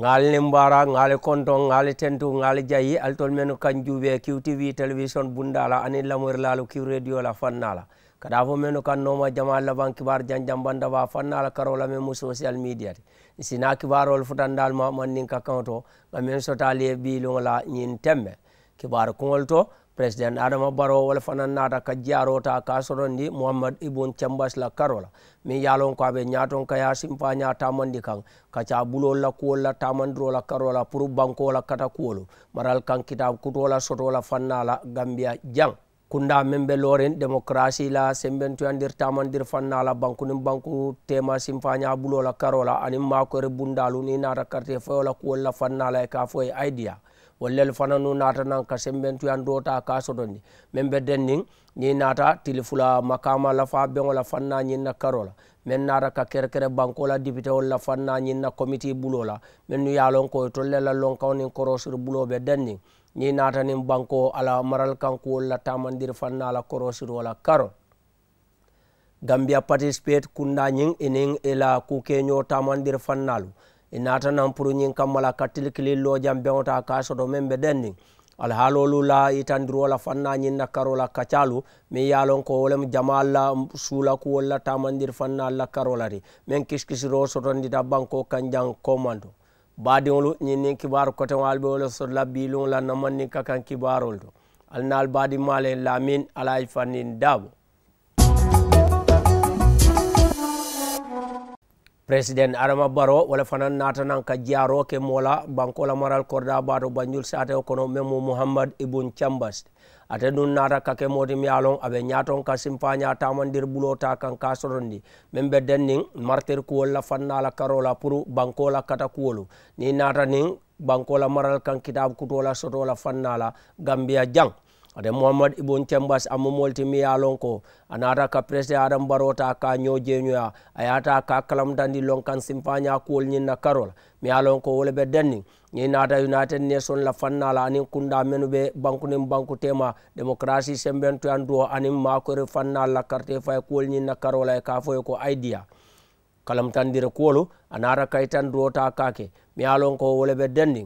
ngal limbara ngal konton ngal tentu ngal jayi altol men kanjuɓe qtv television bundala ani lamor lalo q radio la fannala kada fo men kan noma jama laban kibar janjam bandaba fannala karola men mo social media sina kibarol futandal ma mannin ka kanto ngamen sotali e bilola ñin temme kibar kuŋol to president adama baro wala fanan nata ka jarota ka sorondi mohamad ibun chambas la karo karola mi yalon ko abe nyaton ka ya simpa nya tamandi kan ka cha bulo la kuwol la tamandro la karola pour banko la kata kuolo maral kan kitab la sotola fannala gambiya jang kunda meŋ be lorin démocratie la sembentuyandir tamandir fanna la banku niŋ banku tema simfaña bulo la karo la anin makore bundalu ni nata quartier foyo la kuwol la fanna la e ka fo e idea wallel fana nu naata nan ka sembentuyan dota ka sodondi min be den nin ni naata tili fula makama lafa beola fanna ñinna karola min naata ka kerekere bankola dipitewol la fanna ñinna comité bulo la min nu yalon koye tollela lonkaw nin korosir buloɓe den nin ni naata nin banko ala maral kankuwol la tamandir fanna la korosirwola karo gambia participate kunda ñin inin ila kukeño tamandir fannalu inatanan e pour ñin kammala kattil kili lojan beota ka soto men ɓe denni alhaalolu la itandirola fanna ñin nakkarola kacalu min yalon ko wolem jamalla suula kuwolla tamandir fanna lakkarola ri min kiskisiro sotondita banko kanjan commando badiolu ñinnin kibar kotewal ɓewole so labbilun la namannin kakan kibarol to alnal badi male lamin alay fannin dabo president adama baro wala fana nata nan ka jaro ke mola la maral korda bato banjul sate kono memo muhammad ibun chambas ate dun nata kake moti miyalon abe nyaton ka simpanya tamandir bulota kan ka sotondi men be dennin martir kuwol la fannala karola pour la kata kuwolu ni nata nin la maral kan kitab kutola sotola fannala gambiya jang ada muhammad ibun tembas amu molti mi lon ko a nata ka presse adam barota ka nyoje a yata ka kalam dandi lonkan simpanya kuol nyin na karol mi yalon ko wole be denni ni nata united nation la fannala la anin kunda menu be banku nim banku tema démocratie sembentu andu anin makore fanna la carte fay kuol nyin na karol ay ka foy ko idea kalam tandire kuolu anata kaitan duota kake mi yalon ko wole be denni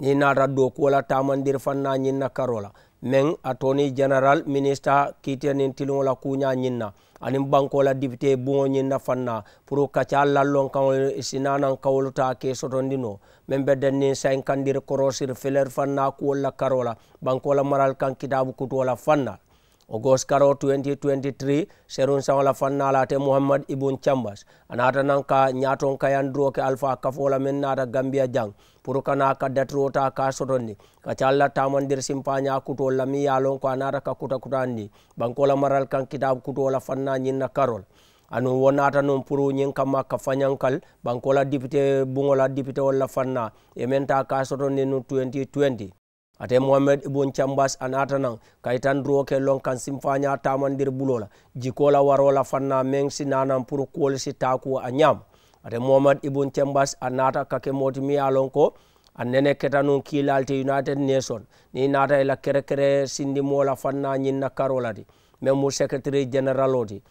ni nata do kuola tamandir fanna ñin na karola meŋ toni general ministe kiitenin tiliŋo la kuña ñiŋ na aniŋ banko la dibite buŋo ñiŋ na faŋ na pour ka ca lalloŋ kaŋo sinanaŋ kawolu ta ke sotondi no meŋ be denniŋ kandiri korosiri feler faŋ na kuwolu la karo la banko la maral kaŋ kitabu kutuwo la faŋ na ogos karo 2023 serun sawala fannala te muhammad ibun chambas anata nan ka nyaton kayandro ke alfa kafola men nata gambia jang pour kana ka ta ka sotonni ka challa tamandir simpanya kuto lami yalon ko anata ka kuta kutandi bankola maral kan kitab kuto la fanna nyinna karol anu wonata non pour ñin kamma ka fañankal bankola député bungola député walla fanna e men ta ka sotonni no 2020 ate mohamed ibone cambas a nata nan kaytan droke lon kan simfaña tamandir bulola jikola warola fanna men si nanan pour kool si takuwo a ñam ate mohamed ibone cambas a nata kake moti miya lon ko a nene ketanun kilalte united nation ni nata ela kerekere sindimola fanna ñinna karolati men mo secretary general oti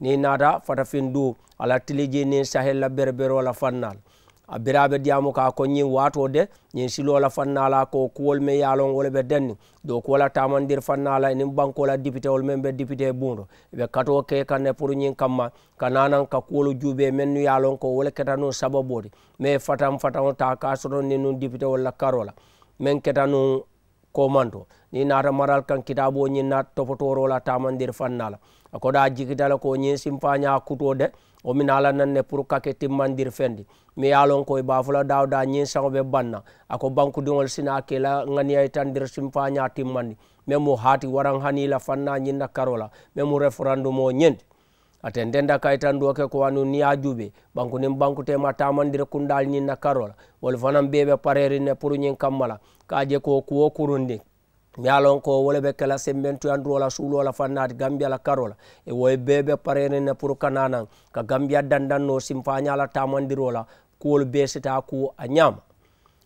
ni nata fatafin du ala tilijini sahella berberola fannal a biraɓe ɗiyamu ka koñin watode ñin silola fannala ko kuwol men yalon wole ɓe denni do kuwola tamandir fannala enin bankola député ol men ɓe député e bundo ɓe kato ke kanne pour ñin kamma kananan ka kuwolo juuɓe men nu yalon ko wole keta nu sababude mais fatan fatan ta kasoto ni nu député walla karola min keta nu komanto ni nata maral kan kitabu o ñin nat topotorola tamandir fannala ko ɗa jigidala ko ñin simpaña kuto de omin ala nanne pour kake timmandir fendi mi yalon koye bafula dawda ñin sangoɓe banna ako bankudiol sina kela ganiyay tandir simpaña timmandi mais mo hati waran hanila fanna ñinna karola mais mo référendum o ñendi ate ndenda kaytan duoke ko wanu niya juuɓe banku nin bankutema tamandir kundal ñinna karola wol fanan beɓe parerine pour ñin kammala kaje ko kuwo kurundi mi ye ko wo le be kela sembentuyanduwo la suulo la fannaati gambiya la karo e wo ye parene ne pour kanana ka gambiya dandanno simfaña la tamandiro la kuwolu bee ku a ñaama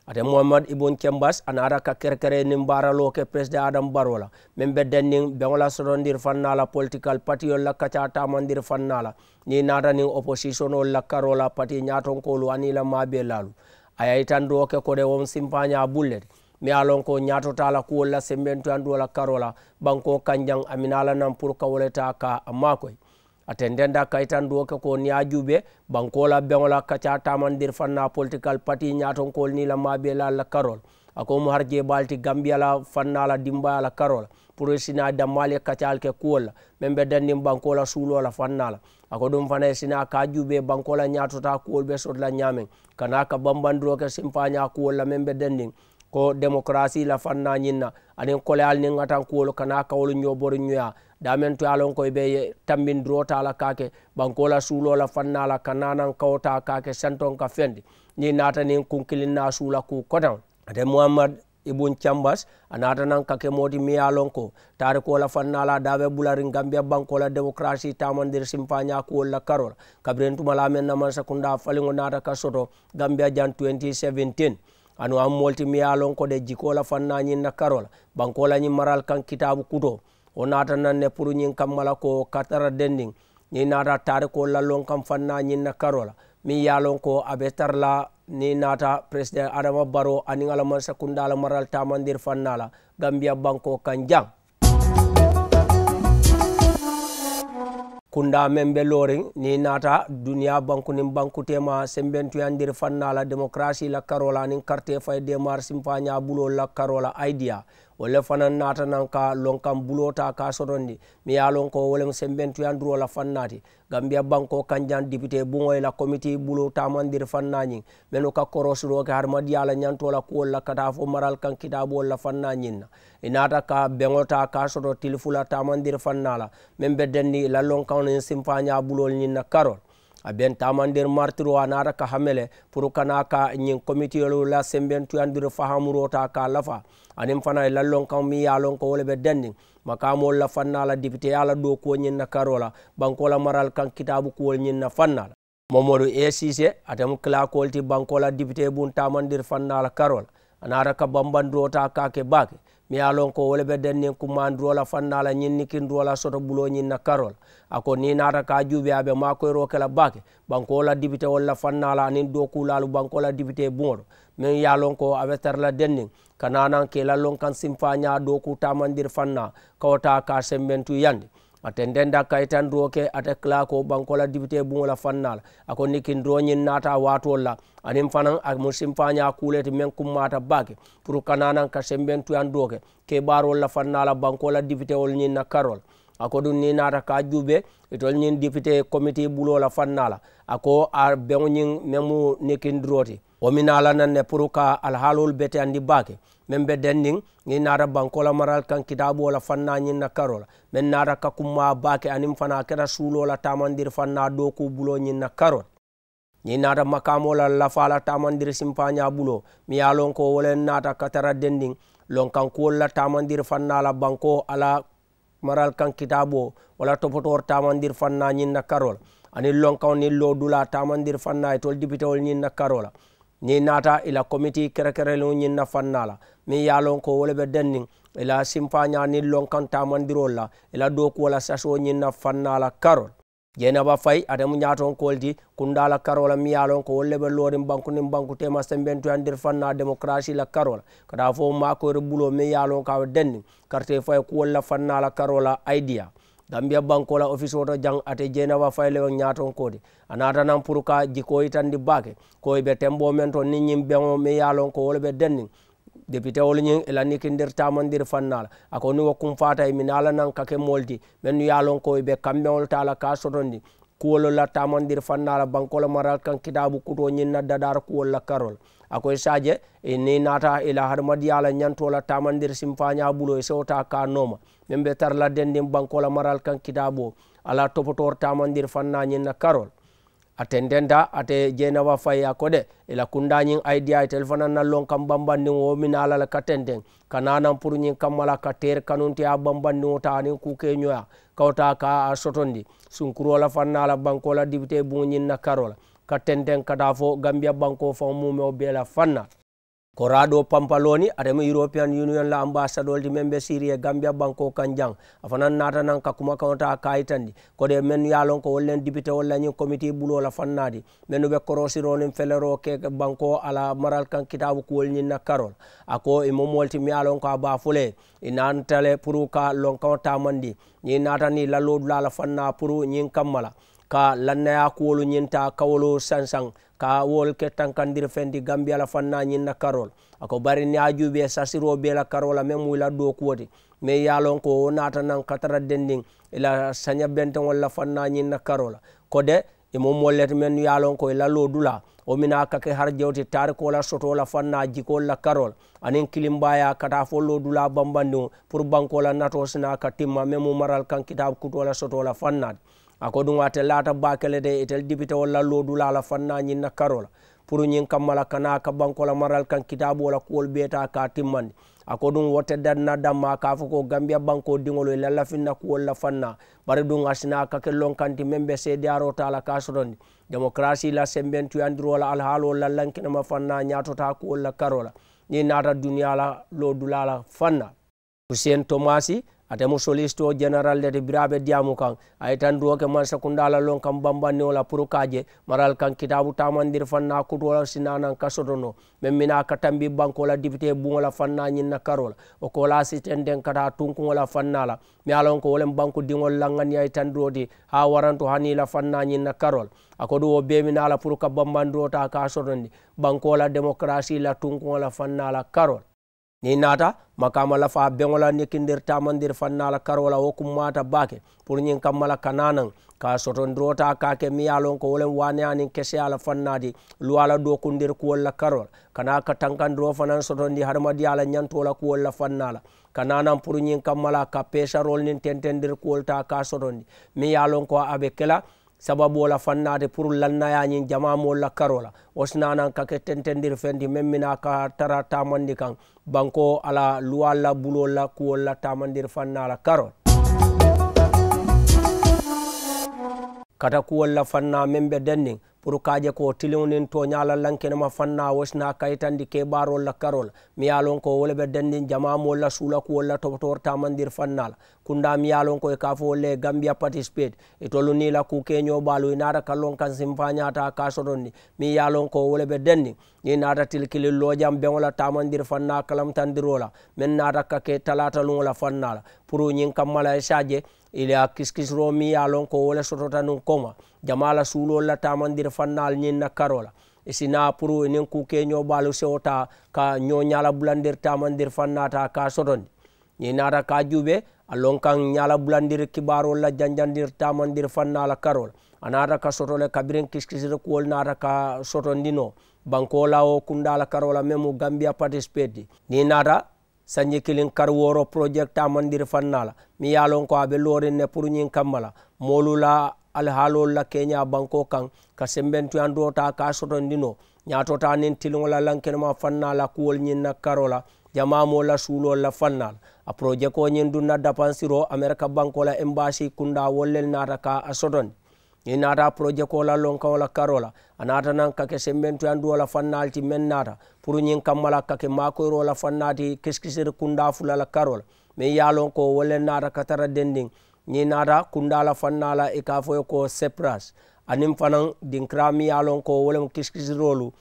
ate mohamad ibon kembas ana ara ka kerkere nin baaralo ke président adam baro la min be dennin beŋo la sotondir fanna la political patiyol la kaca tamandir fanna ni naata nin oppositionol la la pati ñatonkolu ani la maabe lalu a ye itandiro ke kode won simfaña bulle mi ye a lon ko ñatota la kuwol la sembentu andu la karo la banko kanjaŋ amina la naŋ pour ka woleta ka a maakoy atendenda kaitan duwo ke ko ni ajube bankola bengola kacha tamandir fanna political pati nyaton kol ni la mabe la la karol ako mu harje balti gambia la fanna la dimba la karol pour sina damale kacha ke kol membe dandim bankola sulo la fanna la ako dum fana sina ka jube bankola nyato ta kol be sot la kana ka bambandro ke simpaña kol la be danding ko démocratie la fanna ñinna anin koleyal nin gatan kuwolu kana kawolu ñoboru ñoya damen to yalon koye ɓe tammin drotala kake bankola suulola fannala kananan kawta kake senton ka fendi ni nata nin kunkilinna suula ku kotan ade mouhamad ibun cambas a natanan kake moti miya lon ko tari kola fannala daɓe ɓularin gambia bankola démocratie tamandir simpaña kuwolla karola kabirin tumalamen namansa kunda faligo nata ka soto gambia jan 2017 anu an molti mi ye lon ko de la fanna ñin na karola bankola ñin maral kan kitabu kuto wo nata nan ne pour ñin kammala ko katara dendin ni nata tari ko lon kan fanna ñin na karola min ye lon ko abe tarla ni nata president adama baro anin alaman sakunda ala maral tamandir fanna la gambia banko kan jang kunda men be lorin ni nata duniya banku nin banku tema sembentuyandir fanna la démocratie la karola nin carte fay démar simfaña bulol la karola aidia wolle fana naata nan ka lon kam bulota ka sotondi mi ya lon ko wolem sembentuyan duro la fannati gambia banko kanjan buŋo ye la comité bulo tamandir fannañin menu ka korosiro ke harmadi ñanto la kuwol la kata fo maral kan kitabuwol la fannañin na i naata ka beŋo beŋota ka soto tilifula tamandir fanna la meŋ be denni i la lon kaŋnin simfaña bulol ñin na karol aben tamandir martiro anara ka hamele pour kana ka nyin komitiyolu la fahamuro ta ka lafa anin fana e lallon kan mi yalon ko wole ɓe denndin makamol la fannala député ala ɗo kuwo na karola bankola maral kan kitabu kuwol ñinna fannala momodou e sise atam klakolti bankola député bun tamandir fannala karola anara ka bambandota kake bake mi ye lon ko wole be dennin kumanduro la fanna la ñin nikinduro la soto bulo ñin na karol ako ni nata ka juube aɓe makoyro kela bake banko la dibite walla fanna la anin dokulalu banko la dibite buŋoɗo min ye lon ko aɓe terla dennin kananan ke lon kan simfa ña doku tamandir fanna kawta ka sembentu yandi ate ndenda kaytan duro ke ate kla ko bankola dibité bugola fannala ako nikin duro ñin nata watol la anin fanan a musim faña kuleti men kummata bake pour kananan ka semben tuyan duro ke ke ɓarol la fannala bankola dibité ol ñin na karol ako ɗum ni nata ka juɓe itol ñin dibité comité bulola fannala ako a beŋo ñin memu nikin duroti womin alananne pour ka alhaalol bete andi bake min ɓe denndin i nara bankola maral kan kitaɓola fannañin na karola min nara ka kumma bake anin fana keɗa suulola tamandir fanna doku buloñin na karol i nata makamola lafala tamandir simpaña bulo mi yalon ko wolen nata katara denndin lon kan kuwolla tamandir fannala banko ala maral kan kitaɓo wala topotor tamandir fannañin na karola anin lon kan nin lo dula tamandir fanna e tol dipitewol ñin na karola ni nata ila committee kerekerelo nyin na fannala mi yalon ko wala be denning ila simfanya ni kan tamandirol la ila doku wala saso nyin na fannala karol jenaba fay adamu ñaton koldi kundala karola miyalon ko wolle be lorin banku ni banku tema sembentu andir fanna demokrasi la karola kada fo ma ko rebulo miyalon ka denni karte fay ko wala fanna la karola idea dambiya bankola office woto jang ate jenawa fayle on nyaton kodi anata nan pour ka jiko itandi bake ko be tembo men to ni nyim be me yalon ko wol be denni député wol ñin elani kindir tamandir fannala akoni ni wakum mi nala nan kake moldi men yalon ko be kambe tala ka sotondi kuwolo la tamandir fannala bankolo maral kan kitabu kuto ñin na dadar kuwol la karol akoye sadie ni nata ila e hadmadiyala ñantola tamandir simfaña bulo e sewta ka noma min ɓe tarla dendin bankola maral kan kitabu o ala topotor tamandir fanna ñin na karol ate ndenda ate jenawa fay a koɗe ila kundañin aidia e telefone nallon kam bambandin wominalal katen den kananan pour ñin kammala ka ter kanunte a bambandin o tanin kukeñoya kawta ka a sotondi sunkurola fannala bankola dibite buñin na karola katenden kata fo gambia banko fan mumeo bela fanna koraɗo pampaloni atemo european union la ambassadeur ji men ɓe syrie e gambia banko kan jang afanan natanan kakuma kawta kayitandi kode men yalon ko wollen dipité wollañin comité ɓulola fannadi men noɓe korosironin félero ke banko ala maral kan kitabu kuwolñinna karol ako imo molti mi yalon ko a bafule inantale pour ka lon kawtamandi ñin natani lalloɗulala fanna pour ñin kammala ka lannaya kuwolu ñinta kawolu sansaŋ ka wol ke tankandir fendi gambia la fanna ñin na karol ako bari ni a juuɓe sasiro be la karola meŋ mu ila do kuwo ti mais ye lon ko wo naata naŋ katara dendiŋ ila saña benteŋol la fanna ñin na karola kode imo e molle ti meŋ ye lon ko ila lo dula wo mina kake har jewti tarikoo la soto la fanna jikol la karol aniŋ kilimbaya kata fo lo dula bambandiŋo pour bankola nato sina ka timma meŋ mu maral kaŋ kitabu kuto la soto la fanna ti ako ɗum ate laata bakele de etel dibite walla lodula ala fanna ñinna karola pour ñin kammala kana ka bankola maral kan kitabu wala kuwol ɓeeta ka timmandi ako ɗum wote danna damma ka fo ko gambia banko diŋolo e lallafinna kuwol la fanna bari ɗum asina ka kellon kanti men tala ka sotondi démocratie la sembentuyandirola wala alhaalo lallankinama fanna ñatota kuwol la karola ni nata duniya la lodulala fanna hussein tomasi atemo soliste o général de te biraɓe diyamu kan ayitan duwoke man sakundala lon kan bambanni ola pour kaje maral kan kitabu tamandir fanna kutola sinanan kasotono min mina katambi bankola député buola fanna ñinna karola o kola sitenden kata tunkuola fannala mi alon ko wolen banku dingol langani ayitan duwoti ha waranto hanila fanna ñinna karol akodu o beminala pour ka bambandiro ta ka sotondi bankola démocratie la tunkuola fannala karol ni nata makamala fa beola nekkidir tamadir fannala karola wo kummata bake pour ñin kammala kananan ka sotondirota kake miyalon ko wolen waneani kese ala fannadi luwala dokudir kuwolla karola kana ka tankandiro fanan sotondi hadamadi ala ñantola kuwolla fannala kananan pour ñin kammala ka pesarol nin tentendir kuwolta ka sotondi miyalon ko aɓe kela sababu wola fannade pour lannayañin jamamolla karola wosnanan ka ke tententir fendi memmina ka tara tamandi kan banko ala luwalla bulolla kuwolla tamandir fannala karol kata kuwolla fanna memɓe denning pour kaje ko tilinin toñalallankenema fanna wosna kayitandi keɓarolla karol miyalon ko wolɓe dendin jamamolla suulaku wolla toɓotortamandir fannala kunda miyalon ko e kafo wolle gambia participate e tolunila ku keñoɓalo inata kallon kan simfañata kasotonni mi yalon ko wolɓe dendi i nata til kilil lojam beola tamandir fanna kalamtandirola min nata kake talatalugola fannala pour ñin kammala e sadje ila kiskis ro mi yalon ko wola sotota nun koŋa jamala suulol la tamandir fannal ñinna karola sina pour enin kukeño ɓalu sewota ka ño ñala bulandir tamandir fannata ka sotondi ñi nata ka juɓe alon kan ñala bulandir kibarol la janjandir tamandir fannala karola anata ka sotole kabirin kiskisire kuwol nata ka sotondino bankola o kundala karola memu gambia participate ni nata sanje kilin kar woro projecta mandir fannala mi yalon ko abe lorin ne pour nyin kammala molula alhaalol la keña banko kan ka sembentuyan dota ka sotondi sotondino ñatota nin tiliŋola lankenema fanna la kuwol ñin na karola jamamo la suulol la fanna la a projet ko ñin dunna dapansiro america banko la embassy kunda wollel nata ka a sotondi i naata projet ko la lonkaŋo la karo la a naata naŋ sembentuyanduwo la fannaali ti meŋ naata pour ñin kammala kake ka ke maakoyiro la fannaati kisikisiri kunda fula la karo la miŋ ye a ko wo nata naata ka tara dendiŋ ñiŋ naata kunda la fanna la i ka ko sepras anin fanan dinkira mi ya lon ko wolem lemu kisikisirolu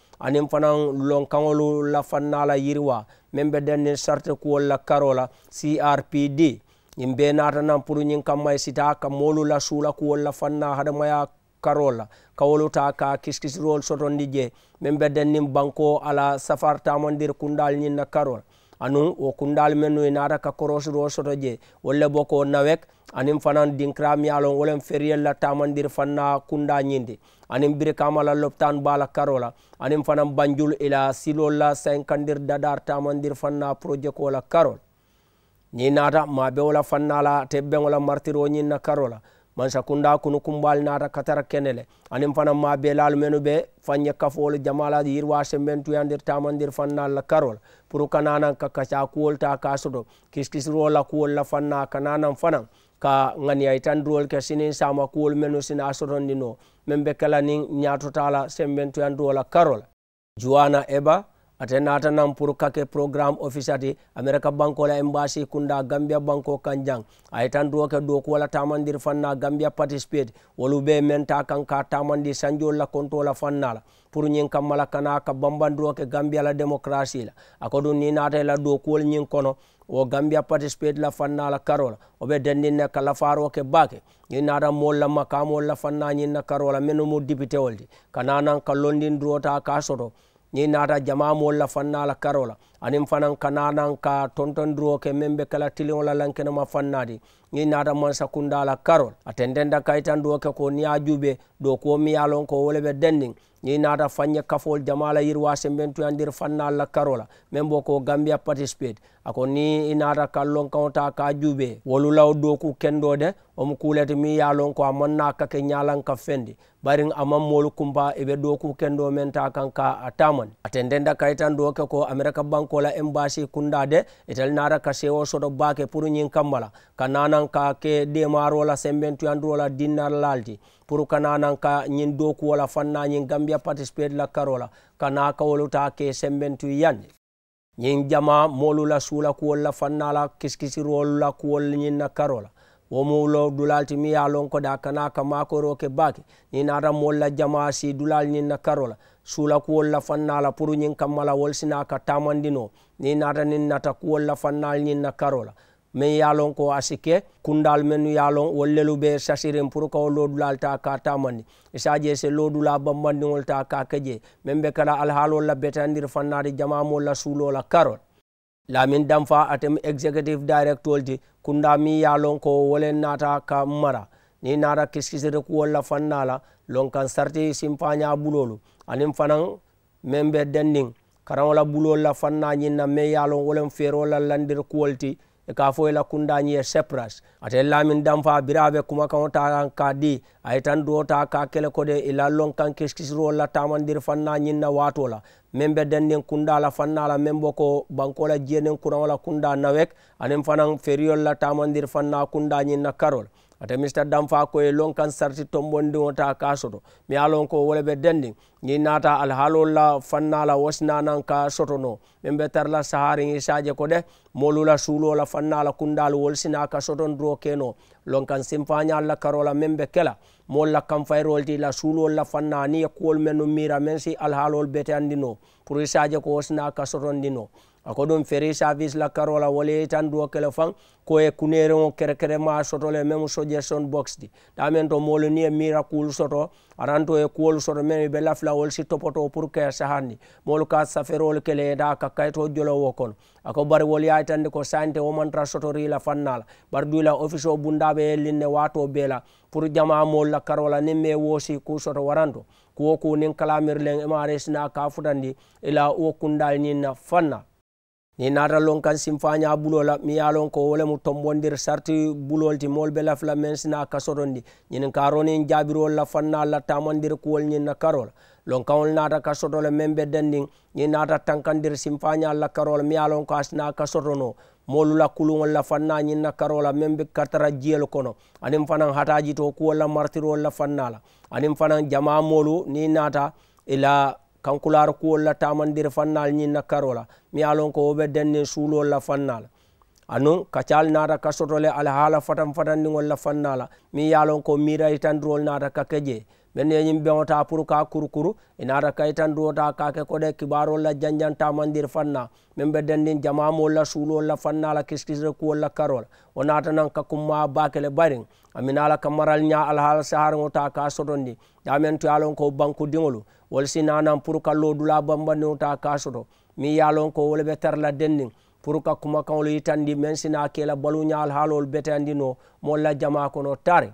fanan lonkaŋolu la fannala yiriwa meŋ be dendiŋ sarte kuwolu la karo la crpd ñiŋ bee naata naŋ puru ñiŋ kamma ye sita ka moolu la suula kuwolu la fanna hadamaya karol la ka wolu ta ka kisikisirol sotondi je meŋ be denniŋ banko ala safar tamondir kundaal ñiŋ na karol anuŋ wo kundaal mennu ye naata ka korosirol soto je wolu le ko nawek aniŋ fanaŋ dinkira miŋ ye loŋ wo leŋ feriyel la tamandir fanna kunda ñindi aniŋ birikama la lopitan baa la karo la aniŋ fanaŋ banjul ila silol la sankandir dadar tamandir fanna projeko la karol ñiŋ naata maa bewo la fanna la te beŋo martiro ñiŋ na karo mansa kunda kunu kumbal nata katara kenele le fana fanaŋ maa menu be fanye ye jamala yirwa la yiriwaa sembentuyandir tamandir fannal la karo la pour kana ka kasa kuwolu ta ka soto kisikisiroo la la fanna kana naŋ fanaŋ ka ŋaniya itandiroolu ke siniŋ sama kuwolu menu sin sotondi noo meŋ be kela niŋ ñaatotaa la sembentuyandiroo la karo la eba ate naata nan pour kake programme officiati america banko la embassy kunda gambia banko kanjang ay tan do ke do tamandir fanna gambia participate wolu be menta kan ka tamandi sanjo la kontola fanna la pour ñin kam mala kana ka bambandiro ke gambia la démocratie la akodu ni naata la do ko ñin kono wo gambia participate la fannala karola o be dendin ne kala faro ke bake ni nata mol la makamo la fanna ñin na karola menu mo député woldi kananan ka londin drota ka soto ñiŋ naata jamaa moolu la faŋ na la karoo la anin fanan kananan ka tonton ke membe kala tilin wala lankene ma fannadi ni nata mansa kundala karol atendenda kaitan duro ke ko niya jube do ko lon ko wole be denning ni nata fanye kafol jamala yirwa sembentu yandir fannal la karola membo ko gambia participate ako ni inata kallon kaunta ka jube wolulaw do ku kendo de om kulete mi ya lon ko amonna ka ke nyalan ka fendi barin amam molu kumba ebe do ku kendo men ta kan ka ataman atendenda kaitan do ke ko america banko kola embassy kundade itel nara ka sewo soto bake pour ñin kammala ka nanan ka ke demaro la sembentuyanduro la dinnar lalti pour kananan ka ñin dokuwo la fanna ñin gambia participate la karola kana kawolu ta ke sembentu yanni ñin jama molu la suula kuwol la fanna la kiskisiroolu la kuwol ñin na karola womowlo dulalti mi yalon ko da kanaka makoroke bake nin aran molla jamasi dulal nin na karola sula kuwolla fannala pour ñin kammala wolsinaka tamandino nin ara nin nata kuwolla fannal nin na karola min yalon ko asike kundal menu yalon wollelu be sasirin pour kawo lodulal ta ka tamandi isaje e se lodula bambandiol ta ka keje min be kala alhalolla betandir fannade jamamolla sulola karol lamin danfa atem executive directol di kunda mi ya lon ko wolen nata ka mara ni nata kiskisere ku wolla fannala lon kan sarti simpaña bulolu anin fanan men be dendin karanwola bulolla fanna ñinna me ya lon wolen fere wolla landir kuwol ti e ka fo ela kundañi e sepras ata ellamin danfa biraɓe kuma kan ota an ka di ay tan duwota ka kele kode ilallon e kan keskisiru olla tamandir fanna ñinna watola min be denden kundala fannala min bo ko bankola jiyenen kuran ola kunda nawek anin fanan feriyolla tamandir fanna kunda ñinna karol ate ministére danfa koye lonkan sarti tombondiŋo ta ka soto mi ye lon ko wole be dendiŋ ñiŋ naata alihaalol la fanna la wasinanan ka soto no miŋ be tara la sahariŋ isaje ko de moolu la suulo la fanna la kundaalu wolu sina ka soton duro keno lonkan sinfañaal la karo la miŋ be kela moolu la kanfayirol ti la suulol la fanna niŋ ye kuwolu mennu miira meŋ si alihaalol beteandi no pour isaje ko wo sina ka sotondi no ako ɗum feri service la karola wole tan duwo kele fan koye kunere o kerekere ma sotole même suggestion box di ɗamen to molo ni e miracule soto aran to e kuwol soto men ɓe laflawol si topoto pour que sahanni molo ka safirol kele e da kakkay to jolowo kono ako bari wol yay tande ko sante womantra sotori la fannala bari duyla office o bundaɓe ellinne wato beela pour jama mol la karola nin me woosi ku soto waranto kuwo ku nin kalamirlen emaresina ka futandi ila wokkundal ninna fanna ni natal lon kan sim faña bulola mi yalon ko wole mu tombondir sarti bulol ti molɓe lafla men sina kasotondi ñinin karonin jaɓirol la fanna lattamandir kuwol ñin na karola lon kawol nata kasotole men ɓe dendin ñi nata tankandir sim faña la karola mi yalon ko a sina kasotono molu la kulugol la fanna ñin na karola men ɓe katara jiyel kono anin fanan hataji to kuwol la martirol la fannala anin fanan jama molu ni nata ila kankular kuwol la tamandir fannal ñin na karola mi ye lon ko wo be dennin suulol la fannal anun kacal nata ka sotole alhaala fatan fatandiŋol la fannala mi ye lon ko miira itandirol nata ka keje men yeñim ɓeota pour ka kurkuru inata kaytan duwota kake koɗe kibarolla janjantamandir fanna min ɓe dendin jamamolla suulolla fannala kiskise kuwolla karol wonatanan ka kumma bakele barin aminala kamaral ña alhala saharota ka sotondi damin toyalon ko banku diŋolu wolsi nanan pour ka lodula bambandinota ka soto min yalon ko wolɓe terla dendin pour ka kuma kaŋolu yitandi min sina kela baluña alhalol beteyandino molla jama kono tari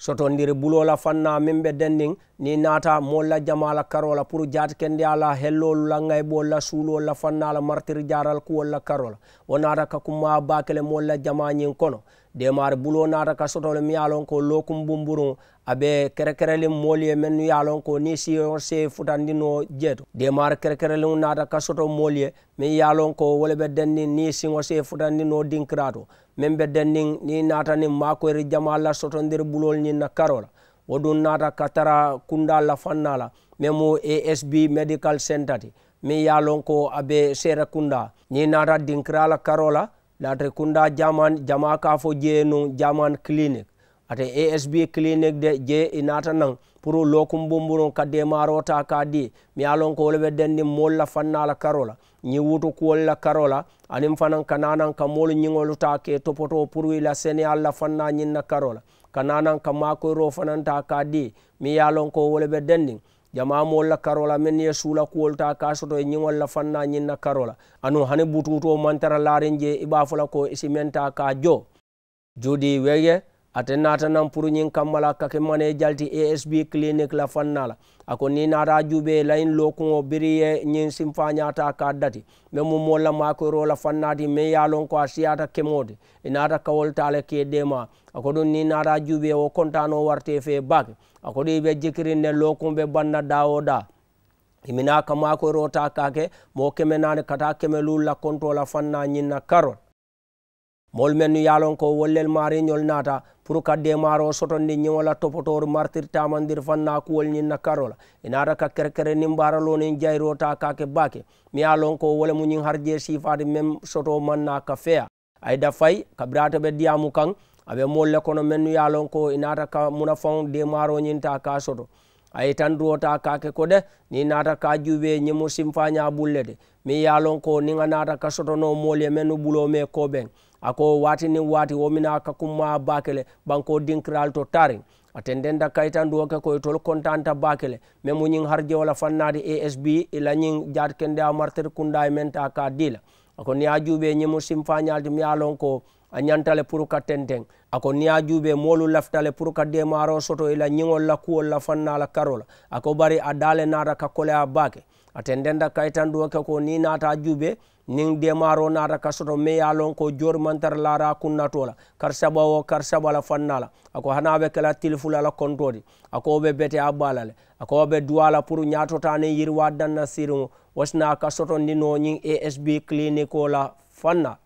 sotondiri bulola fanna min ɓe dendin ni naata molla jamala karola pour jaati kende ala hellolu langay ɓolla e suulu olla fanna ala martiri jaral ku wolla karola wonata kakumma bakele molla jama ñin kono de mar bulo nata ka sotole mi yalon ko lokum bumburun abe kerekereli moli ye men yalon ko ni siyon se futandino jeto de mar kerekereli nata ka soto moli ye min yalon ko wole be denni ni siyon se futandino dinkirato min be dennin ni nata ni makoyri jama la sotondir bulol ni na karola wodun nata ka tara kunda la fannala min mo asb medical center ti min yalon ko abe sere kunda ni nata dinkirala karola latre kunda jaman jama kafo jeenu jaman clinic ate asb clinic de je inata nan pour lokum bumburun ka demarota ka di miyalon ko wolɓe denndi molla fannala karola ñiwutu kuwolla karola anin fanan kananan ka molu ñiŋoluta ke topoto pour ila sene alla fanna ñinna karola kananan ka makoyro fananta ka di mi yalon ko wolɓe denndin jama molla karola men ye suula kuwolta ka soto e ñiŋolla fanna ñinna karola anu hani bututo mantara laarin je i ɓafola ko isimenta e ka jo judi weye ate nata nan pour ñiŋ kammala kake mane jalti asb clinique la fanna la a ko ni nata juɓe layin lokuŋo biriye ñiŋ simfañata ka dati me mu molla makoro la fannati me ya lon ko a siyata kemode e nata kawoltale ke dema a ko ɗum ni nata juɓe o kontano warte fe bake ako ɗo ɓe jikiri nden lokumɓe banna dawo da iminaka mako e rota kake mo keme nane kata keme lulla contola fanna ñinna karol mol men yalon ko wollel mariñol nata pour kadde maro sotonde ñiwola topotore martir tamandir fanna kuwol ñinna karola inata ka kerkere ni mbaraloni jay rota kake bake mi yalon ko wole muñin harje sifade mem soto manna ka feya ayda fay kabirata ɓe diyamu kan aɓe molle kono men nu yalon ko inata ka muna fong demaro ñinta ka soto ayi tan duwota kake ko de ni nata ka juɓe ñimu simfa ña ɓulle de min yalon ko niga nata ka sotono molye men nu ɓulome ko ɓen ako wati ni wati womina ka kumma bakele banko dinkiral to tari ate ndenda kaytan duwoke koye tol contanta bakele mais mu ñing har jewola fannade asb ila ñing jaat kende a martir kunda e menta ka dila ako ni a juɓe ñimu simfa ñalti mi yalon ko a ñantale pour ka tenteng a ko niya juube moolu laftale pour ka démaro soto ila ñiŋol la kuwol la fannala karola a ko bari a daale naata ka kole a baake ate ndenda kaytan duwo ke ko ni naata juube niŋ démaro naata ka soto mai ye lon ko jorimantara lara kunnato la kar saba wo kar saba la fanna la a ko hana be kela tilifula la kontodi a ko wo be bete a bala le a ko wo be duwa la pour ñatotani yiriwa danna siriŋo wasina ka soto ndino ñiŋ asb clinique o la fanna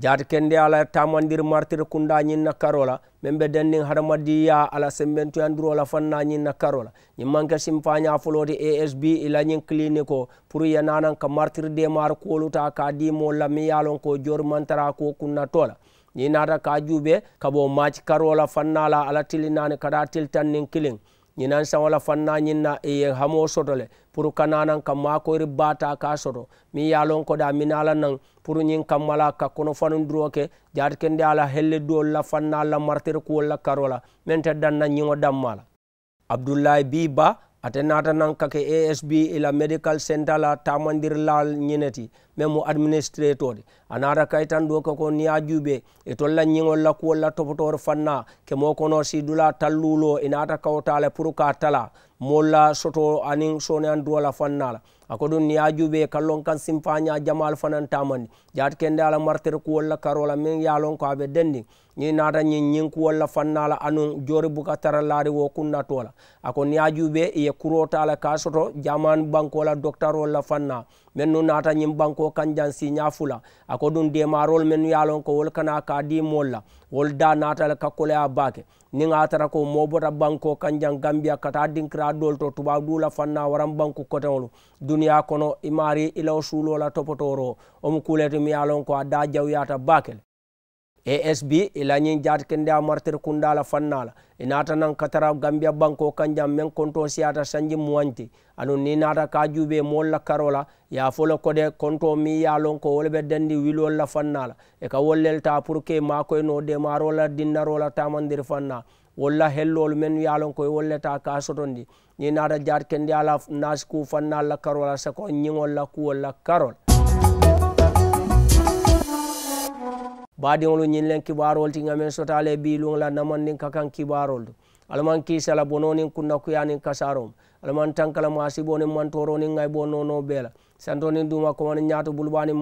jati kende ala tamandir martir kunda ñin na karola men be dennin hadamadiya ala sembentuyandirola fanna ñin na karola ñin manke simfaña fuloti asb ila ñin clinique pour yenanan ka martir demar koluta ka dimo la mi yalon ko mantara ko kunna tola ñi nata ka juube kabo maci karola fanna la ala tilinani kada tiltan nin kiling ñinan saŋola fanna ñinna iye hamo soto le pour kananan kamma koyri bata ka soto min ye lon koda min ala naŋ pour ñiŋ kammala ka kono fanun duro ke jaati kende ala helle duwol la fanna la martir kuwol la karola la dan danna ñiŋo dammala abdoulaye bi atenatanan kake asb ila medical centa la tamandir laal ñineti même mo administrator anata kay tan ɗo kako niyajuɓe e tolla ñiŋol la kuwol la topotore fanna ke mo kono si ɗula tallulo e nata kawtala pour ka tala mol la soto anin soni an duwola fannala a ko ɗum niyajuɓe kallon kan simpaña jamal fanan tamandi jati kende ala martir kuwol la karola min yalon ko aɓe dendi ñi naata ñi ñinku walla fannala anun jori buka tara laari wo kun natola a ko ni ajuɓe ye kurotala ka soto jaman bankola docteur walla fanna men nu naata ñin banko kan jan si ñafula a ko ɗum demarol men nu yalon ko wol kana ka di molla wol da natala kakkole a baake ni a tara ko mobota banko kan jan gambia kata dinkira dol to tuba dula fanna waran banku kotewolu duniya kono imari ilaw suulola topotoro omu kuletu mi yalon ko a da jawyata baakele asb ilañin jatikinde a martir kundala fannala i nata nan katara gambia banko kanjam min konto siyata sanji muwanti anu ni nata ka juɓe molla karola yafola kode konto mi yalon ko wolɓe dandi wilolla fannala e ka wollelta pour que makoy no demarola dinnarola tamandir fanna wolla hellol men yalon koye wolleta ka sotondi ni nata jatikinde ala nasiku fannalla karola sako ñigolla kuwolla karol baadiŋolu ñiŋ leŋ kibaarol ti ngamen meŋ sota le biiluŋ la nin ka kaŋ alman ki sala bono niŋ kunnakuya kasarom Alman tankala maasibo niŋ mantoro niŋ ŋayibo nono bee la santo niŋ duuma koma niŋ ñaato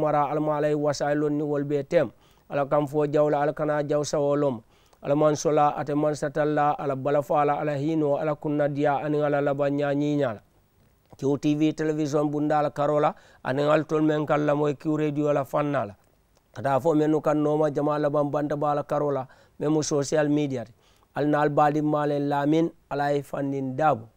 mara alama lay wasailon ni wolbe tem ala kam fo jawla ala kana jaw sawolom lom sola ate man satalla ala balafala ala hino ala kunna dia an ala labaŋ ñaa ñiiña tv television bunda karola karo la aniŋ men kala moy ki radio la fanala ata fo men kan noma jama laban banta bala karola men social media al na al bali male lamin alay fannin dabo